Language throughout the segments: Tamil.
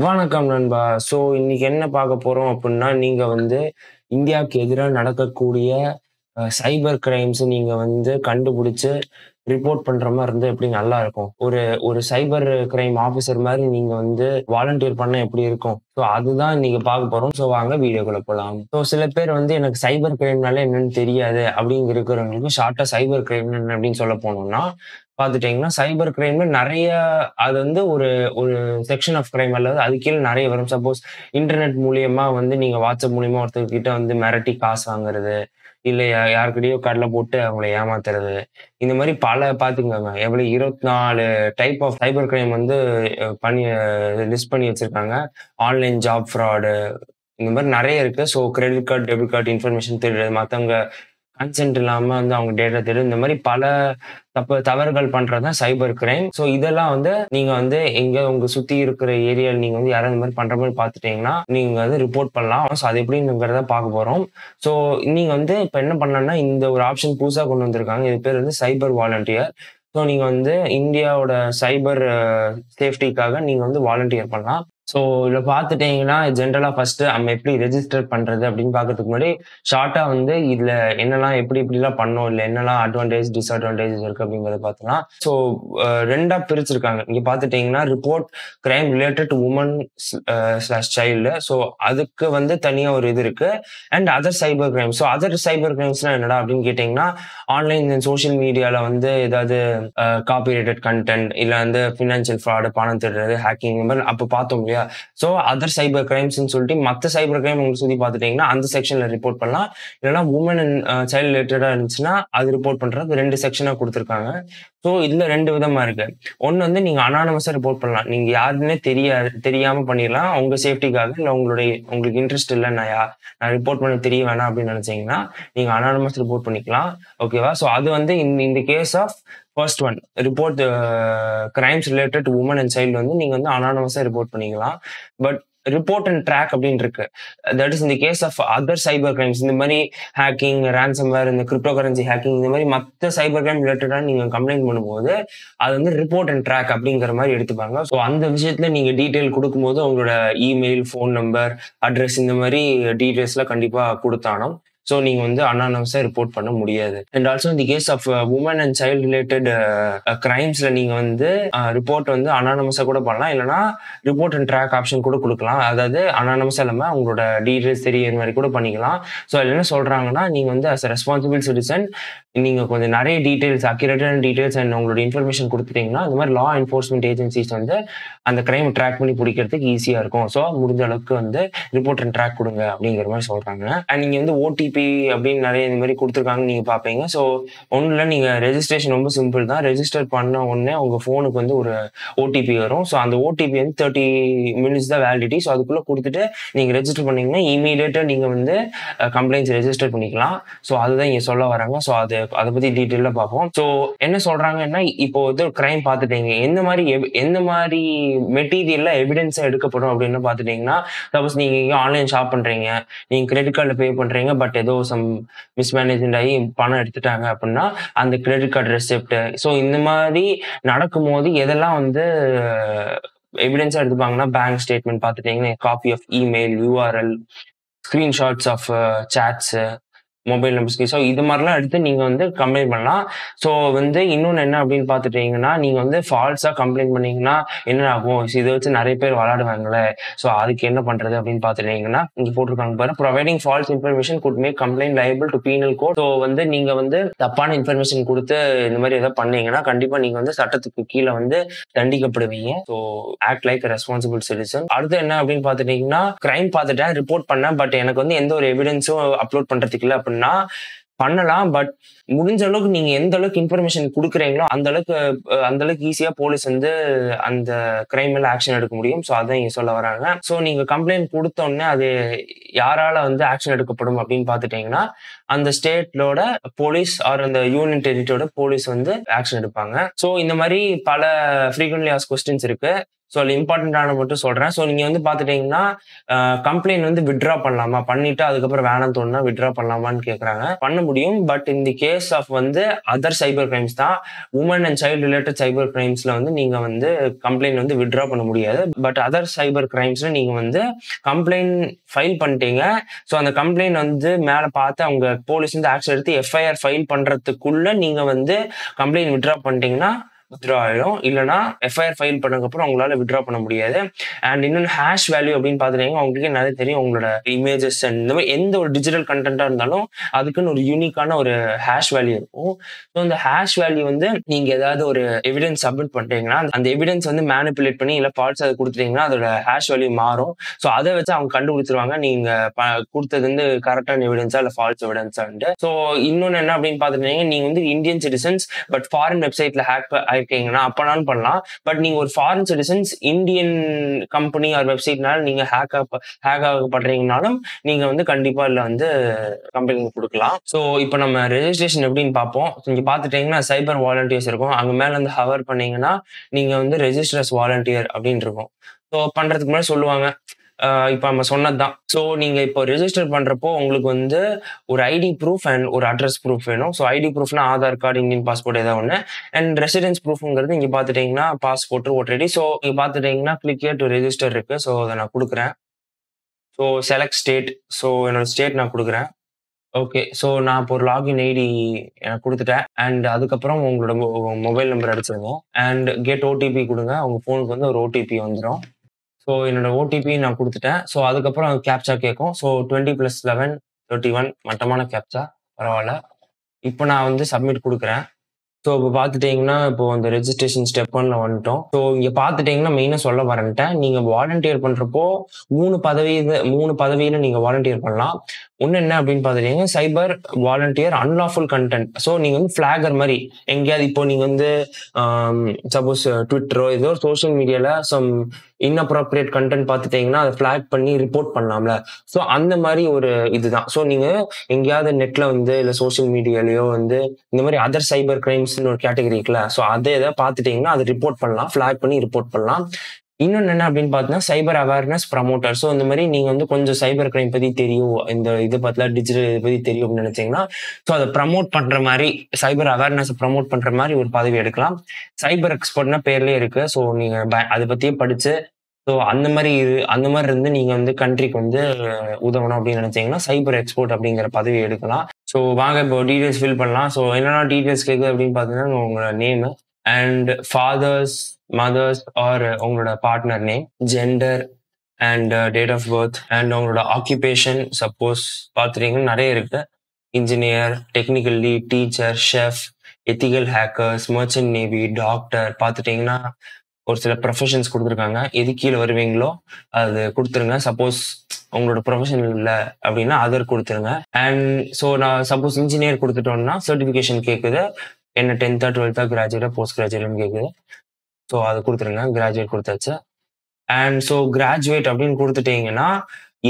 வணக்கம் நண்பா ஸோ இன்னைக்கு என்ன பார்க்க போறோம் அப்படின்னா நீங்க வந்து இந்தியாவுக்கு எதிராக நடக்கக்கூடிய சைபர் கிரைம்ஸ் நீங்க வந்து கண்டுபிடிச்சு ரிப்போர்ட் பண்ற மாதிரி இருந்தா எப்படி நல்லா இருக்கும் ஒரு ஒரு சைபர் கிரைம் ஆஃபீஸர் மாதிரி நீங்க வந்து வாலண்டியர் பண்ண எப்படி இருக்கும் ஸோ அதுதான் இன்னைக்கு பார்க்க போறோம் ஸோ வாங்க வீடியோக்குள்ள போகலாம் ஸோ சில பேர் வந்து எனக்கு சைபர் கிரைம்னால என்னன்னு தெரியாது அப்படிங்கிற இருக்கிறவங்களுக்கு ஷார்ட்டா சைபர் கிரைம் என்ன அப்படின்னு சொல்ல போனோம்னா பார்த்துட்டிங்கன்னா சைபர் கிரைம்ல நிறைய அது வந்து ஒரு ஒரு செக்ஷன் ஆஃப் கிரைம் அல்லது அது கீழே நிறைய வரும் சப்போஸ் இன்டர்நெட் மூலியமா வந்து நீங்க வாட்ஸ்அப் மூலியமா ஒருத்தர்கிட்ட வந்து மிரட்டி காசு வாங்குறது இல்லை யாருக்கிட்டயோ கடலை போட்டு அவங்கள ஏமாத்துறது இந்த மாதிரி பல பார்த்துக்கோங்க எவ்வளோ இருபத்தி நாலு டைப் ஆஃப் சைபர் கிரைம் வந்து பண்ணி லிஸ்ட் பண்ணி வச்சிருக்காங்க ஆன்லைன் ஜாப் ஃப்ராடு இந்த மாதிரி நிறைய இருக்கு so credit card debit card information திருடுறது மற்றவங்க கன்சென்ட் இல்லாம வந்து அவங்க டேட்டா தேடு இந்த மாதிரி பல தப்பு தவறுகள் பண்றதுதான் சைபர் கிரைம் ஸோ இதெல்லாம் வந்து நீங்க வந்து எங்க உங்க சுத்தி இருக்கிற ஏரியா நீங்க வந்து யாராவது இந்த மாதிரி பண்ற மாதிரி பாத்துட்டீங்கன்னா நீங்க வந்து ரிப்போர்ட் பண்ணலாம் ஸோ அது எப்படிங்கிறத பார்க்க போறோம் ஸோ நீங்க வந்து இப்ப என்ன பண்ணலாம்னா இந்த ஒரு ஆப்ஷன் புதுசா கொண்டு வந்திருக்காங்க இது பேர் வந்து சைபர் வாலண்டியர் ஸோ நீங்கள் வந்து இந்தியாவோட சைபர் சேஃப்டிக்காக நீங்கள் வந்து வாலண்டியர் பண்ணலாம் ஸோ இதில் பார்த்துட்டீங்கன்னா ஜென்ரலாக ஃபஸ்ட்டு நம்ம எப்படி ரெஜிஸ்டர் பண்ணுறது அப்படின்னு பார்க்கறதுக்கு முன்னாடி ஷார்ட்டாக வந்து இதில் என்னெல்லாம் எப்படி இப்படிலாம் பண்ணோம் இல்லை என்னெல்லாம் அட்வான்டேஜ் டிஸ்அட்வான்டேஜ் இருக்குது அப்படிங்கிறத பார்த்தோம்னா ஸோ ரெண்டாக பிரிச்சிருக்காங்க இங்கே பார்த்துட்டிங்கன்னா report crime related to women slash child so அதுக்கு வந்து தனியாக ஒரு இது இருக்குது and other cyber crime so other cyber கிரைம்ஸ்லாம் என்னடா அப்படின்னு கேட்டிங்கன்னா ஆன்லைன் சோஷியல் மீடியாவில் வந்து ஏதாவது காப்பி ரைட்டட் கண்டென்ட் இல்லை வந்து ஃபினான்ஷியல் ஃப்ராடு பணம் திருடுறது ஹேக்கிங் இந்த மாதிரி அப்போ பார்த்தோம் இல்லையா ஸோ அதர் சைபர் கிரைம்ஸ்னு சொல்லிட்டு மற்ற சைபர் கிரைம் உங்களுக்கு சுற்றி பார்த்துட்டீங்கன்னா அந்த செக்ஷனில் ரிப்போர்ட் பண்ணலாம் இல்லைனா உமன் அண்ட் சைல்டு ரிலேட்டடாக இருந்துச்சுன்னா அது ரிப்போர்ட் பண்ணுறது ரெண்டு செக்ஷனாக கொடுத்துருக்காங்க ஸோ இதில் ரெண்டு விதமாக இருக்கு ஒன்று வந்து நீங்கள் அனானமஸாக ரிப்போர்ட் பண்ணலாம் நீங்கள் யாருன்னே தெரியாது தெரியாமல் பண்ணிடலாம் உங்கள் சேஃப்டிக்காக இல்லை உங்களுடைய உங்களுக்கு இன்ட்ரெஸ்ட் இல்லை நான் யா நான் ரிப்போர்ட் பண்ண தெரிய வேணாம் அப்படின்னு நினச்சிங்கன்னா நீங்கள் அனானமஸ் ரிப்போர்ட் பண்ணிக்கலாம் ஓகேவா ஸோ அது வந்து இந்த case of first one report crimes related women and child வந்து நீங்கள் வந்து அனானமஸாக ரிப்போர்ட் பண்ணிக்கலாம் பட் ரிப்போர்ட் அண்ட் ட்ராக் அப்படின்னு இருக்கு தட் இஸ் இந்த case of other cyber crimes இந்த மாதிரி ஹேக்கிங் ரேன்சம்வேர் இந்த கிரிப்டோ கரன்சி ஹேக்கிங் இந்த மாதிரி மற்ற சைபர் கிரைம் ரிலேட்டடாக நீங்கள் கம்ப்ளைண்ட் பண்ணும்போது அது வந்து ரிப்போர்ட் அண்ட் ட்ராக் அப்படிங்கிற மாதிரி எடுத்துப்பாங்க ஸோ அந்த விஷயத்துல நீங்கள் டீட்டெயில் கொடுக்கும்போது உங்களோட இமெயில் ஃபோன் நம்பர் அட்ரஸ் இந்த மாதிரி டீட்டெயில்ஸ்லாம் கண்டிப்பாக கொடுத்தானோம் ஸோ நீங்கள் வந்து அனானமஸாக ரிப்போர்ட் பண்ண முடியாது and also the case of women and child related கிரைம்ஸில் நீங்கள் வந்து ரிப்போர்ட் uh, வந்து அனானமஸாக கூட பண்ணலாம் இல்லைனா ரிப்போர்ட் அண்ட் ட்ராக் ஆப்ஷன் கூட கொடுக்கலாம் அதாவது அனானமஸாக இல்லாமல் அவங்களோட டீட்டெயில்ஸ் தெரியுற மாதிரி கூட பண்ணிக்கலாம் ஸோ என்ன சொல்கிறாங்கன்னா நீங்கள் வந்து அஸ் ரெஸ்பான்சிபிள் சிட்டிசன் நீங்கள் கொஞ்சம் நிறைய டீட்டெயில்ஸ் அக்யூரேட்டான டீட்டெயில்ஸ் அண்ட் உங்களோட இன்ஃபர்மேஷன் கொடுத்துட்டீங்கன்னா அந்த மாதிரி லா என்ஃபோர்ஸ்மெண்ட் ஏஜென்சிஸ் வந்து அந்த கிரைம் ட்ராக் பண்ணி பிடிக்கிறதுக்கு ஈஸியாக இருக்கும் ஸோ முடிஞ்ச அளவுக்கு வந்து ரிப்போர்ட் அண்ட் ட்ராக் கொடுங்க அப்படிங்கிற மாதிரி சொல்கிறாங்க அண்ட் நீங்கள் வந்து ஓடிபி அப்படின்னு நிறைய இந்த மாதிரி கொடுத்துருக்காங்க நீங்கள் பார்ப்பீங்க ஸோ ஒன்றும் இல்லை நீங்கள் ரெஜிஸ்ட்ரேஷன் ரொம்ப சிம்பிள் தான் ரெஜிஸ்டர் பண்ண உடனே உங்கள் ஃபோனுக்கு வந்து ஒரு ஓடிபி வரும் ஸோ அந்த ஓடிபி வந்து தேர்ட்டி மினிட்ஸ் தான் வேலிடிட்டி ஸோ அதுக்குள்ளே கொடுத்துட்டு நீங்கள் ரெஜிஸ்டர் பண்ணீங்கன்னா இமீடியட்டாக நீங்கள் வந்து கம்ப்ளைண்ட்ஸ் ரெஜிஸ்டர் பண்ணிக்கலாம் ஸோ அதுதான் இங்கே சொல்ல வராங்க ஸோ அது அதை பத்தி டீட்டெயிலாக பார்ப்போம் ஸோ என்ன சொல்றாங்கன்னா இப்போ வந்து கிரைம் பார்த்துட்டீங்க எந்த மாதிரி எந்த மாதிரி மெட்டீரியல்ல எவிடன்ஸா எடுக்கப்படும் அப்படின்னு பார்த்துட்டீங்கன்னா சப்போஸ் நீங்க ஆன்லைன் ஷாப் பண்றீங்க நீங்க கிரெடிட் கார்டில் பே பண்றீங்க பட் ஏதோ சம் மிஸ்மேனேஜ்மெண்ட் ஆகி பணம் எடுத்துட்டாங்க அப்படின்னா அந்த கிரெடிட் கார்டு ரெசிப்ட் ஸோ இந்த மாதிரி நடக்கும் போது எதெல்லாம் வந்து எவிடன்ஸாக எடுத்துப்பாங்கன்னா பேங்க் ஸ்டேட்மெண்ட் பார்த்துட்டீங்கன்னா copy of email URL screenshots of chats mobile நம்பர்ஸ்க்கு ஸோ இது மாதிரிலாம் எடுத்து நீங்கள் வந்து கம்ப்ளைண்ட் பண்ணலாம் ஸோ வந்து இன்னொன்று என்ன அப்படின்னு பார்த்துட்டீங்கன்னா நீங்கள் வந்து ஃபால்ஸாக கம்ப்ளைண்ட் பண்ணீங்கன்னா என்ன ஆகும் இதை வச்சு நிறைய பேர் விளாடுவாங்களே ஸோ அதுக்கு என்ன பண்ணுறது அப்படின்னு பார்த்துட்டீங்கன்னா இங்கே போட்டிருக்காங்க பாரு providing false information could make complaint liable to penal code so வந்து நீங்கள் வந்து தப்பான இன்ஃபர்மேஷன் கொடுத்து இந்த மாதிரி ஏதாவது பண்ணீங்கன்னா கண்டிப்பாக நீங்கள் வந்து சட்டத்துக்கு கீழே வந்து தண்டிக்கப்படுவீங்க so act like responsible citizen அடுத்து என்ன அப்படின்னு பார்த்துட்டீங்கன்னா கிரைம் பார்த்துட்டேன் ரிப்போர்ட் பண்ணேன் பட் எனக்கு வந்து எந்த ஒரு எவிடன்ஸும் அப்லோட் பண்ணுறதுக்கு இல்லை அப்படின்னா பண்ணலாம் பட் முடிஞ்ச அளவுக்கு நீங்க எந்த அளவுக்கு இன்ஃபர்மேஷன் கொடுக்குறீங்களோ அந்த அளவுக்கு அந்த அளவுக்கு ஈஸியா போலீஸ் வந்து அந்த கிரைம் மேல ஆக்ஷன் எடுக்க முடியும் ஸோ அதான் இங்க சொல்ல வராங்க ஸோ நீங்க கம்ப்ளைண்ட் கொடுத்தோடனே அது யாரால வந்து ஆக்ஷன் எடுக்கப்படும் அப்படின்னு பாத்துட்டீங்கன்னா அந்த ஸ்டேட்லோட போலீஸ் ஆர் அந்த யூனியன் டெரிட்டரியோட போலீஸ் வந்து ஆக்ஷன் எடுப்பாங்க ஸோ இந்த மாதிரி பல ஃப்ரீக்வன்ட்லி ஆஸ் கொஸ்டின்ஸ் இருக்கு ஸோ அது இம்பார்ட்டண்ட்டான மட்டும் சொல்கிறேன் ஸோ நீங்கள் வந்து பார்த்துட்டிங்கன்னா கம்ப்ளைண்ட் வந்து விட்ரா பண்ணலாமா பண்ணிவிட்டு அதுக்கப்புறம் வேணாம் தோணுனா விட்ரா பண்ணலாமான்னு கேட்குறாங்க பண்ண முடியும் பட் இந்த கேஸ் ஆஃப் வந்து அதர் சைபர் கிரைம்ஸ் தான் women and child related cyber கிரைம்ஸில் வந்து நீங்கள் வந்து கம்ப்ளைண்ட் வந்து விட்ரா பண்ண முடியாது பட் அதர் சைபர் கிரைம்ஸில் நீங்கள் வந்து கம்ப்ளைண்ட் ஃபைல் பண்ணிட்டீங்க ஸோ அந்த கம்ப்ளைண்ட் வந்து மேலே பார்த்து அவங்க போலீஸ் வந்து ஆக்ஷன் எடுத்து எஃப்ஐஆர் ஃபைல் பண்ணுறதுக்குள்ளே நீங்கள் வந்து கம்ப்ளைண்ட் விட்ரா பண்ணிட்டீங்கன்னா வித்ரா ஆயிடும் இல்லைனா எஃப்ஐஆர் ஃபைல் பண்ணதுக்கப்புறம் அவங்களால வித்ரா பண்ண முடியாது அண்ட் இன்னொன்று ஹேஷ் வேல்யூ அப்படின்னு பார்த்துட்டீங்கன்னா அவங்களுக்கு நிறைய தெரியும் உங்களோட இமேஜஸ் அண்ட் இந்த மாதிரி எந்த ஒரு டிஜிட்டல் கண்டென்ட்டாக இருந்தாலும் அதுக்குன்னு ஒரு யூனிக்கான ஒரு ஹேஷ் வேல்யூ இருக்கும் ஸோ அந்த ஹேஷ் வேல்யூ வந்து நீங்கள் ஏதாவது ஒரு எவிடன்ஸ் சப்மிட் பண்ணுறீங்கன்னா அந்த எவிடன்ஸ் வந்து மேனிப்புலேட் பண்ணி இல்லை ஃபால்ஸ் அதை கொடுத்துட்டீங்கன்னா அதோட ஹேஷ் வேல்யூ மாறும் ஸோ அதை வச்சு அவங்க கண்டுபிடிச்சிருவாங்க நீங்கள் கொடுத்தது வந்து கரெக்டான எவிடன்ஸா இல்லை ஃபால்ஸ் எவிடன்ஸான்ட்டு ஸோ இன்னொன்று என்ன அப்படின்னு பார்த்துட்டீங்கன்னா நீங்கள் வந்து இந்தியன் சிட்டிசன்ஸ் பட் ஃபாரின் வெப்சைட்டில் ஹேக் இருக்கீங்கன்னா அப்பனாலும் பண்ணலாம் பட் நீங்க ஒரு foreign citizens Indian company or வெப்சைட்னால நீங்க ஹேக் ஹேக் ஆகப்படுறீங்கனாலும் நீங்க வந்து கண்டிப்பா இல்ல வந்து கம்பெனி கொடுக்கலாம் ஸோ இப்போ நம்ம ரெஜிஸ்ட்ரேஷன் எப்படின்னு பார்ப்போம் நீங்க பாத்துட்டீங்கன்னா சைபர் வாலண்டியர்ஸ் இருக்கும் அங்க மேல வந்து ஹவர் பண்ணீங்கன்னா நீங்க வந்து ரெஜிஸ்டர்ஸ் வாலண்டியர் அப்படின்னு இருக்கும் ஸோ பண்றதுக்கு முன்னாடி சொல்லுவாங்க இப்போ நம்ம சொன்னதுதான் ஸோ நீங்கள் இப்போ ரிஜிஸ்டர் பண்ணுறப்போ உங்களுக்கு வந்து ஒரு ஐடி ப்ரூஃப் அண்ட் ஒரு அட்ரஸ் ப்ரூஃப் வேணும் ஸோ ஐடி ப்ரூஃப்னா ஆதார் கார்டு இந்தியன் பாஸ்போர்ட் ஏதாவது ஒன்று அண்ட் ரெசிடென்ஸ் ப்ரூஃப்ங்கிறது இங்கே பாத்துட்டீங்கன்னா பாஸ்போர்ட் ஓட்டடி ஸோ இங்கே பார்த்துட்டிங்கன்னா கிளிக் டு ரெஜிஸ்டர் இருக்குது ஸோ அதை நான் கொடுக்குறேன் ஸோ செலக்ட் ஸ்டேட் ஸோ என்னோட ஸ்டேட் நான் கொடுக்குறேன் ஓகே ஸோ நான் இப்போ ஒரு லாகின் ஐடி எனக்கு கொடுத்துட்டேன் அண்ட் அதுக்கப்புறம் உங்களோட மொபைல் நம்பர் அடிச்சிருவோம் அண்ட் கெட் ஓடிபி கொடுங்க உங்கள் ஃபோனுக்கு வந்து ஒரு ஓடிபி வந்துடும் ஸோ என்னோட ஓடிபி நான் கொடுத்துட்டேன் ஸோ அதுக்கப்புறம் அது கேப்சா கேட்கும் so twenty plus eleven thirty one மட்டமான கேப்சா பரவாயில்ல இப்போ நான் வந்து சப்மிட் கொடுக்குறேன் ஸோ இப்போ பார்த்துட்டிங்கன்னா இப்போ அந்த ரெஜிஸ்ட்ரேஷன் ஸ்டெப் ஒன்ல வந்துட்டோம் ஸோ இங்கே பார்த்துட்டிங்கன்னா மெயினாக சொல்ல வரேன்ட்டேன் நீங்கள் வாலண்டியர் பண்ணுறப்போ மூணு பதவி மூணு பதவியில் நீங்கள் வாலண்டியர் பண்ணலாம் ஒன்று என்ன அப்படின்னு பார்த்துட்டீங்கன்னா cyber volunteer unlawful content so நீங்கள் வந்து ஃப்ளாகர் மாதிரி எங்கேயாவது இப்போ நீங்கள் வந்து சப்போஸ் ட்விட்டரோ ஏதோ சோஷியல் மீடியாவில் சம் இன்அப்ராப்ரியேட் கண்டென்ட் பார்த்துட்டீங்கன்னா அதை ஃபிளாக் பண்ணி ரிப்போர்ட் பண்ணலாம்ல ஸோ அந்த மாதிரி ஒரு இதுதான் ஸோ நீங்க எங்கேயாவது நெட்ல வந்து இல்லை சோசியல் மீடியாலயோ வந்து இந்த மாதிரி அதர் சைபர் கிரைம்ஸ்னு ஒரு கேட்டகரி இருக்குல்ல ஸோ அதை எதை பார்த்துட்டீங்கன்னா அதை ரிப்போர்ட் பண்ணலாம் ஃபிளாக் பண்ணி ரிப்போர்ட் பண்ணலாம் இன்னொன்று என்ன அப்படின்னு பார்த்தீங்கன்னா சைபர் அவேர்னஸ் ப்ரமோட்டர் ஸோ இந்த மாதிரி நீங்கள் வந்து கொஞ்சம் சைபர் கிரைம் பற்றி தெரியும் இந்த இது பார்த்தா டிஜிட்டல் இது பற்றி தெரியும் அப்படின்னு நினச்சிங்கன்னா ஸோ அதை ப்ரமோட் பண்ணுற மாதிரி சைபர் அவேர்னஸ் ப்ரமோட் பண்ணுற மாதிரி ஒரு பதவி எடுக்கலாம் சைபர் எக்ஸ்பர்ட்னா பேர்லேயே இருக்குது ஸோ நீங்கள் அதை பற்றியே படித்து ஸோ அந்த மாதிரி இரு அந்த மாதிரி இருந்து நீங்கள் வந்து கண்ட்ரிக்கு வந்து உதவணும் அப்படின்னு நினச்சிங்கன்னா சைபர் எக்ஸ்போர்ட் அப்படிங்கிற பதவி எடுக்கலாம் ஸோ வாங்க இப்போ டீட்டெயில்ஸ் ஃபில் பண்ணலாம் ஸோ என்னென்ன டீட்டெயில்ஸ் கேட்குது அப்படின்னு பார்த்தீங்கன்னா உங்களோட name and father's mother's or உங்களோட partner name gender and date of birth and அவங்களோட ஆக்குபேஷன் சப்போஸ் பார்த்துட்டீங்கன்னா நிறைய இருக்கு engineer technical lead teacher chef ethical hackers merchant navy doctor பார்த்துட்டீங்கன்னா ஒரு சில ப்ரொஃபஷன்ஸ் கொடுத்துருக்காங்க எது கீழே வருவீங்களோ அது கொடுத்துருங்க சப்போஸ் உங்களோட ப்ரொஃபஷன் இல்லை அப்படின்னா அதர் கொடுத்துருங்க அண்ட் ஸோ நான் சப்போஸ் இன்ஜினியர் கொடுத்துட்டோம்னா சர்டிஃபிகேஷன் கேட்குது என்ன டென்த்தா டுவெல்த்தா கிராஜுவேட்டா போஸ்ட் கிராஜுவேட்னு கேட்குது ஸோ அது கொடுத்துருங்க கிராஜுவேட் கொடுத்தாச்சு அண்ட் ஸோ கிராஜுவேட் அப்படின்னு கொடுத்துட்டீங்கன்னா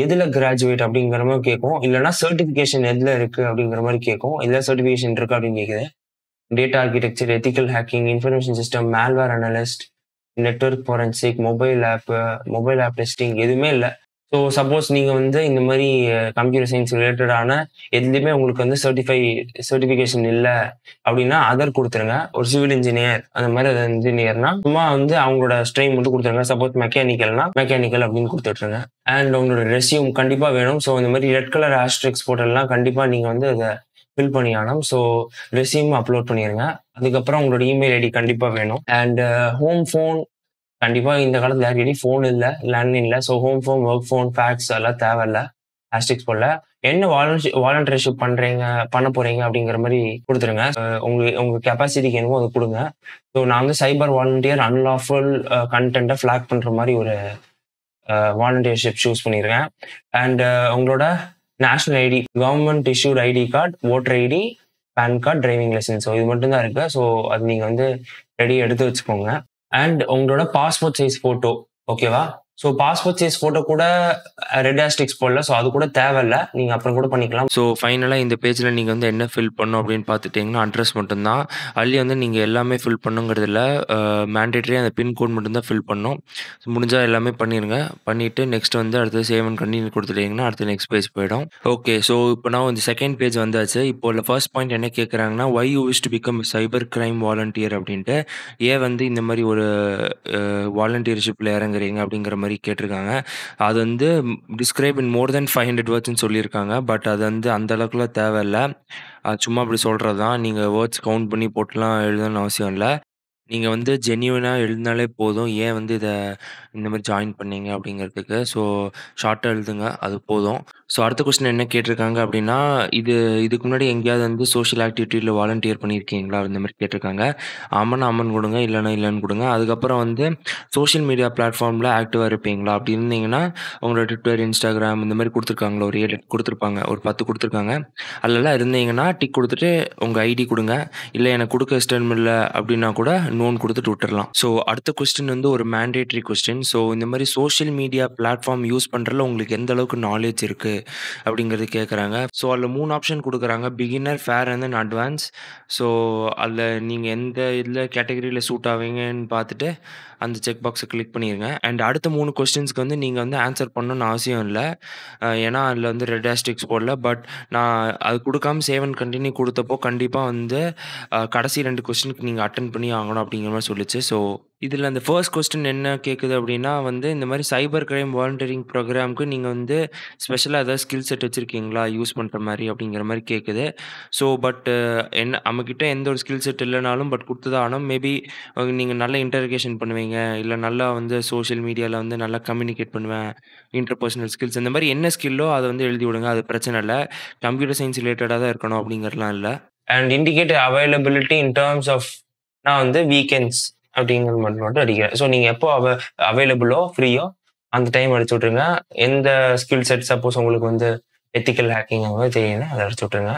எதில் கிராஜுவேட் அப்படிங்கிற மாதிரி கேட்கும் இல்லைனா சர்டிஃபிகேஷன் எதில் இருக்குது அப்படிங்கிற மாதிரி கேட்கும் இதில் சர்டிஃபிகேஷன் இருக்குது அப்படின்னு கேட்குது data architecture ethical hacking information system malware analyst network forensic mobile app mobile app testing எதுவுமே இல்லை ஸோ சப்போஸ் நீங்கள் வந்து இந்த மாதிரி கம்ப்யூட்டர் சயின்ஸ் ரிலேட்டடான எதுலேயுமே உங்களுக்கு வந்து சர்டிஃபை சர்டிஃபிகேஷன் இல்லை அப்படின்னா அதர் கொடுத்துருங்க ஒரு சிவில் இன்ஜினியர் அந்த மாதிரி அது இன்ஜினியர்னா சும்மா வந்து அவங்களோட ஸ்ட்ரெயின் மட்டும் கொடுத்துருங்க சப்போஸ் மெக்கானிக்கல்னா மெக்கானிக்கல் அப்படின்னு கொடுத்துட்ருங்க அண்ட் உங்களோட ரெசியூம் கண்டிப்பாக வேணும் ஸோ இந்த மாதிரி ரெட் கலர் ஆஸ்ட்ரிக்ஸ் போட்டெல்லாம் கண்டிப்பாக நீங்கள் வந்து அதை ஃபில் பண்ணி ஆனும் ஸோ ரெசியூம் அப்லோட் பண்ணிடுங்க அதுக்கப்புறம் உங்களோட இமெயில் ஐடி கண்டிப்பாக வேணும் அண்ட் ஹோம் ஃபோன் கண்டிப்பாக இந்த காலத்தில் ஆல்ரெடி ஃபோன் இல்லை லேண்ட் இல்லை so home phone work phone fax எல்லாம் தேவையில்ல ஹேஷ்டிக்ஸ் போடல என்ன வாலண்டரி வாலண்டியர்ஷிப் பண்ணுறீங்க பண்ண போகிறீங்க அப்படிங்கிற மாதிரி கொடுத்துருங்க உங்களுக்கு உங்கள் கெப்பாசிட்டிக்கு என்னவோ அதை கொடுங்க ஸோ நான் வந்து சைபர் வாலண்டியர் அன்லாஃபுல் கண்டென்ட்டை ஃப்ளாக் பண்ணுற மாதிரி ஒரு வாலண்டியர்ஷிப் சூஸ் பண்ணியிருக்கேன் அண்ட் உங்களோட national ID government issued ID card voter ID PAN card driving licence so இது மட்டும்தான் இருக்குது ஸோ அது நீங்கள் வந்து ரெடி எடுத்து வச்சுக்கோங்க அண்ட் உங்களோட பாஸ்போர்ட் சைஸ் போட்டோ ஓகேவா ஸோ பாஸ்போர்ட் சைஸ் ஃபோட்டோ கூட ரெட் uh, ஆஸ்டிக்ஸ் போடல ஸோ அது கூட தேவையில்ல நீங்கள் அப்புறம் கூட பண்ணிக்கலாம் ஸோ ஃபைனலாக இந்த பேஜில் நீங்கள் வந்து என்ன ஃபில் பண்ணும் அப்படின்னு பார்த்துட்டிங்கன்னா அட்ரஸ் மட்டும்தான் அள்ளி வந்து நீங்கள் எல்லாமே ஃபில் இல்லை மேண்டேட்ரி அந்த பின்கோட் மட்டும்தான் ஃபில் பண்ணும் முடிஞ்சால் எல்லாமே பண்ணிடுங்க பண்ணிவிட்டு நெக்ஸ்ட் வந்து அடுத்து சேவ் அண்ட் கண்டினியூ கொடுத்துட்டிங்கன்னா அடுத்து நெக்ஸ்ட் பேஜ் போயிடும் ஓகே ஸோ இப்போ நான் இந்த செகண்ட் பேஜ் வந்தாச்சு இப்போ உள்ள ஃபர்ஸ்ட் பாயிண்ட் என்ன கேட்குறாங்கன்னா why you wish to become cyber crime volunteer அப்படின்ட்டு ஏன் வந்து இந்த மாதிரி ஒரு வாலண்டியர்ஷிப்பில் இறங்குறீங்க அப்படிங்கிற மாதிரி கேட்டிருக்காங்க. அது வந்து describe in more than five hundred வேர்ட்ஸ்னு சொல்லியிருக்காங்க. பட் அது வந்து அந்த அளவுக்குலாம் தேவையில்ல. சும்மா அப்படி சொல்கிறது தான். நீங்கள் வேர்ட்ஸ் கவுண்ட் பண்ணி போட்டுலாம் எழுதணும்னு அவசியம் இல்லை நீங்க வந்து ஜென்யூனா எழுதினாலே போதும். ஏன் வந்து இத இந்த மாதிரி ஜாயின் பண்ணீங்க அப்படிங்கிறதுக்கு. ஸோ ஷார்ட்டா எழுதுங்க. அது போதும். ஸோ அடுத்த கொஸ்டின் என்ன கேட்டிருக்காங்க அப்படின்னா, இது இதுக்கு முன்னாடி எங்கேயாவது வந்து சோஷியல் ஆக்டிவிட்டியில் வாலண்டியர் பண்ணியிருக்கீங்களா? இந்த மாதிரி கேட்டிருக்காங்க. ஆமான்னா அம்மன் கொடுங்க இல்லைன்னா இல்லைன்னு கொடுங்க அதுக்கப்புறம் வந்து சோஷியல் மீடியா பிளாட்ஃபார்மில் ஆக்டிவாக இருப்பீங்களா? அப்படி இருந்தீங்கன்னா, உங்களோட ட்விட்டர் இன்ஸ்டாகிராம் இந்த மாதிரி கொடுத்துருக்காங்களோ ஒரு 7 கொடுத்துருப்பாங்க ஒரு பத்து கொடுத்துருக்காங்க அதெல்லாம் இருந்தீங்கன்னா டிக் கொடுத்துட்டு உங்கள் ஐடி கொடுங்க இல்லை எனக்கு கொடுக்க இஷ்டம் இல்லை அப்படின்னா கூட நோன் கொடுத்துட்டு விட்டுறலாம் ஸோ அடுத்த கொஸ்டின் வந்து ஒரு மேண்டேட்ரி கொஸ்டின் ஸோ இந்த மாதிரி சோஷியல் மீடியா பிளாட்ஃபார்ம் யூஸ் பண்ணுறதுல உங்களுக்கு எந்த அளவுக்கு நாலேஜ் இருக்குது அப்படிங்கிறது கேட்குறாங்க ஸோ அதில் மூணு ஆப்ஷன் கொடுக்குறாங்க beginner fair and then advance so அதில் நீங்கள் எந்த இதில் கேட்டகரியில் சூட் ஆவீங்கன்னு பார்த்துட்டு அந்த செக் பாக்ஸை கிளிக் பண்ணிடுங்க அண்ட் அடுத்த மூணு கொஸ்டின்ஸ்க்கு வந்து நீங்கள் வந்து ஆன்சர் பண்ணணும்னு அவசியம் இல்லை ஏன்னா அதில் வந்து ரெட் ஆஸ்டிக்ஸ் போடல பட் நான் அது கொடுக்காம சேவன் கண்டினியூ கொடுத்தப்போ கண்டிப்பாக வந்து கடைசி ரெண்டு கொஸ்டினுக்கு நீங்கள் அட்டன் பண்ணி ஆகணும் அப்படிங்கிற மாதிரி சொல்லிச்சு ஸோ இதில் அந்த ஃபர்ஸ்ட் கொஸ்டின் என்ன கேட்குது அப்படின்னா வந்து இந்த மாதிரி சைபர் கிரைம் வாலண்டியரிங் ப்ரோக்ராமுக்கு நீங்கள் வந்து ஸ்பெஷலாக ஏதாவது ஸ்கில் செட் வச்சுருக்கீங்களா யூஸ் பண்ணுற மாதிரி அப்படிங்கிற மாதிரி கேட்குது ஸோ பட் என்ன நம்மக்கிட்ட எந்த ஒரு ஸ்கில் செட் இல்லைனாலும் பட் கொடுத்ததானும் மேபி நீங்கள் நல்ல இன்டர்கேஷன் பண்ணுவீங்க இல்லை நல்லா வந்து சோஷியல் மீடியாவில் வந்து நல்லா கம்யூனிகேட் பண்ணுவேன் இன்டர்பர்சனல் ஸ்கில்ஸ் இந்த மாதிரி என்ன ஸ்கில்லோ அதை வந்து எழுதி விடுங்க அது பிரச்சனை இல்லை கம்ப்யூட்டர் சயின்ஸ் ரிலேட்டடாக தான் இருக்கணும் அப்படிங்கிறலாம் இல்லை and indicate availability in terms of நான் வந்து வீக்கெண்ட்ஸ் அப்படிங்கிறது மட்டும் மட்டும் அடிக்கிறேன் ஸோ நீங்கள் எப்போ அவ அவைலபிளோ ஃப்ரீயோ அந்த டைம் அடிச்சு விட்ருங்க எந்த ஸ்கில் செட் சப்போஸ் உங்களுக்கு வந்து எத்திக்கல் ஹேக்கிங் அவங்க தெரியுது அதை அடிச்சு விட்ருங்க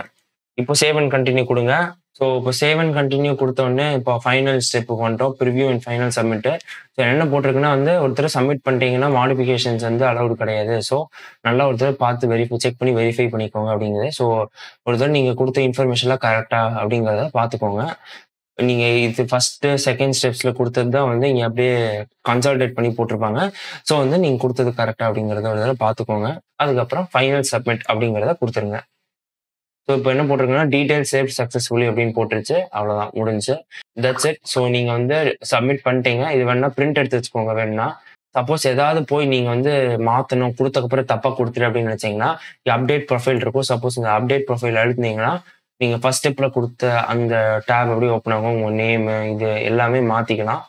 இப்போ சேவ் அண்ட் கண்டினியூ கொடுங்க ஸோ இப்போ சேவ் அண்ட் கண்டினியூ கொடுத்தோடனே இப்போ ஃபைனல் ஸ்டெப் பண்ணுறோம் preview and final submit so என்ன போட்டிருக்குன்னா வந்து ஒருத்தர் சப்மிட் பண்ணிட்டீங்கன்னா மாடிஃபிகேஷன்ஸ் வந்து அலவுட் கிடையாது ஸோ நல்லா ஒருத்தர் பார்த்து வெரிஃபை செக் பண்ணி வெரிஃபை பண்ணிக்கோங்க அப்படிங்கிறது ஸோ ஒருத்தர் நீங்கள் கொடுத்த இன்ஃபர்மேஷன்லாம் கரெக்டாக அப்படிங்கிறத பார்த்துக்கோங்க நீங்க இது ஃபர்ஸ்ட் செகண்ட் ஸ்டெப்ஸ்ல கொடுத்தது தான் வந்து இங்கே அப்படியே கன்சால்டேட் பண்ணி போட்டிருப்பாங்க ஸோ வந்து நீங்க கொடுத்தது கரெக்டா அப்படிங்கறத ஒரு தடவை பாத்துக்கோங்க அதுக்கப்புறம் ஃபைனல் சப்மிட் அப்படிங்கிறத கொடுத்துருங்க ஸோ இப்போ என்ன போட்டிருக்குன்னா டீட்டெயில் சேஃப் சக்ஸஸ்ஃபுல்லி அப்படின்னு போட்டுருச்சு அவ்வளோதான் முடிஞ்சு தட்ஸ் இட் ஸோ நீங்கள் வந்து சப்மிட் பண்ணிட்டீங்க இது வேணா பிரிண்ட் எடுத்து வச்சுக்கோங்க வேணா சப்போஸ் ஏதாவது போய் நீங்கள் வந்து மாற்றணும் கொடுத்தக்கப்புறம் தப்பாக கொடுத்துரு அப்படின்னு நினச்சிங்கன்னா அப்டேட் ப்ரொஃபைல் இருக்கும் சப்போஸ் இந்த அப்டேட் ப்ரொஃபைல் அழுத்தினீங்கன்னா நீங்கள் ஃபர்ஸ்ட் ஸ்டெப்பில் கொடுத்த அந்த டேப் எப்படி ஓப்பன் ஆகும் உங்கள் நேமு இது எல்லாமே மாற்றிக்கலாம்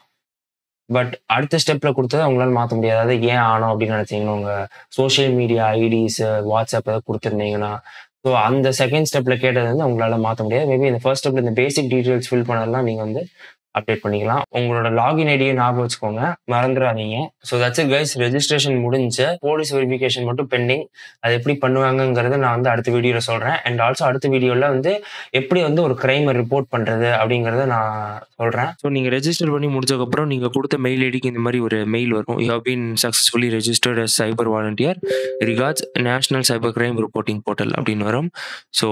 பட் அடுத்த ஸ்டெப்பில் கொடுத்தது அவங்களால மாற்ற முடியாது அதாவது ஏன் ஆனோம் அப்படின்னு நினச்சிங்கன்னா உங்கள் சோஷியல் மீடியா ஐடிஸ் வாட்ஸ்அப் ஏதாவது கொடுத்துருந்தீங்கன்னா ஸோ அந்த செகண்ட் ஸ்டெப்பில் கேட்டது வந்து உங்களால் மாற்ற முடியாது மேபி இந்த ஃபர்ஸ்ட் ஸ்டெப்பில் இந்த பேசிக் டீட்டெயில்ஸ் ஃபில் பண்ணதெல்லாம் நீங்கள் வந்து அப்டேட் பண்ணிக்கலாம் உங்களோட லாகின் ஐடியை ஞாபகம் வச்சுக்கோங்க மறந்துடாதீங்க ஸோ தட்ஸ் கைஸ் ரெஜிஸ்ட்ரேஷன் முடிஞ்ச போலீஸ் வெரிஃபிகேஷன் மட்டும் பெண்டிங் அது எப்படி பண்ணுவாங்கங்கிறத நான் வந்து அடுத்த வீடியோவில் சொல்கிறேன் அண்ட் ஆல்சோ அடுத்த வீடியோவில் வந்து எப்படி வந்து ஒரு கிரைமை ரிப்போர்ட் பண்ணுறது அப்படிங்கிறத நான் சொல்கிறேன் ஸோ நீங்கள் ரெஜிஸ்டர் பண்ணி முடிச்சதுக்கப்புறம் நீங்கள் கொடுத்த மெயில் ஐடிக்கு இந்த மாதிரி ஒரு மெயில் வரும் you have been successfully registered as cyber volunteer regards national cyber crime reporting portal அப்படின்னு வரும் ஸோ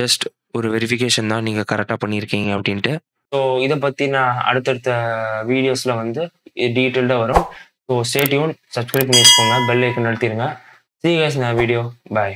ஜஸ்ட் ஒரு வெரிஃபிகேஷன் தான் நீங்கள் கரெக்டாக பண்ணியிருக்கீங்க அப்படின்ட்டு ஸோ இதை பற்றி நான் அடுத்தடுத்த வீடியோஸில் வந்து டீட்டெயில்டாக வரும் ஸோ ஸ்டேட்யூன் சப்ஸ்கிரைப் பண்ணி வச்சுக்கோங்க பெல் ஐக்கன் நடத்திடுங்க சீ கேஸ் நான் வீடியோ பாய்